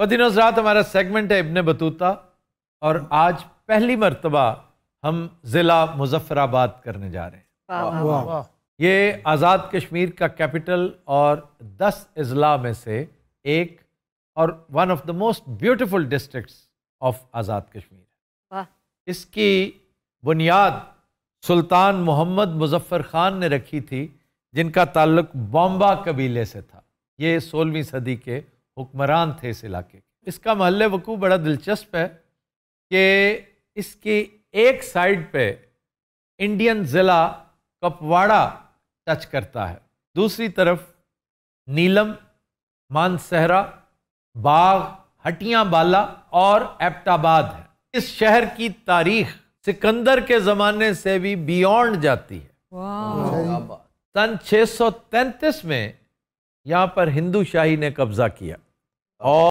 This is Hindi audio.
वह दिनों रात हमारा सेगमेंट है इब्ने बतूता और आज पहली मरतबा हम ज़िला मुजफ्फराबाद करने जा रहे हैं ये आज़ाद कश्मीर का कैपिटल और दस अजला में से एक और one of the most beautiful districts of Azad Kashmir है इसकी बुनियाद सुल्तान मोहम्मद मुजफ्फ़र ख़ान ने रखी थी जिनका ताल्लुक बॉम्बा कबीले से था ये सोलहवीं सदी के हुक्मरान थे इस इलाके के इसका महल वकू बड़ा दिलचस्प है कि इसकी एक साइड पे इंडियन ज़िला कपवाड़ा टच करता है दूसरी तरफ नीलम मानसहरा बाग हटिया बाला और एप्टाबाद है इस शहर की तारीख सिकंदर के ज़माने से भी बियॉन्ड जाती है सन 633 में यहाँ पर हिंदू शाही ने कब्जा किया Oh.